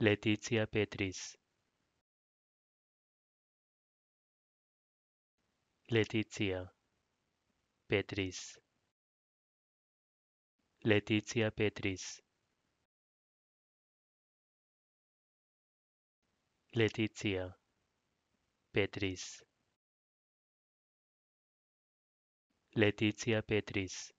Letizia Petris Letizia Petris Letizia Petris Letizia Petris Letizia Petris.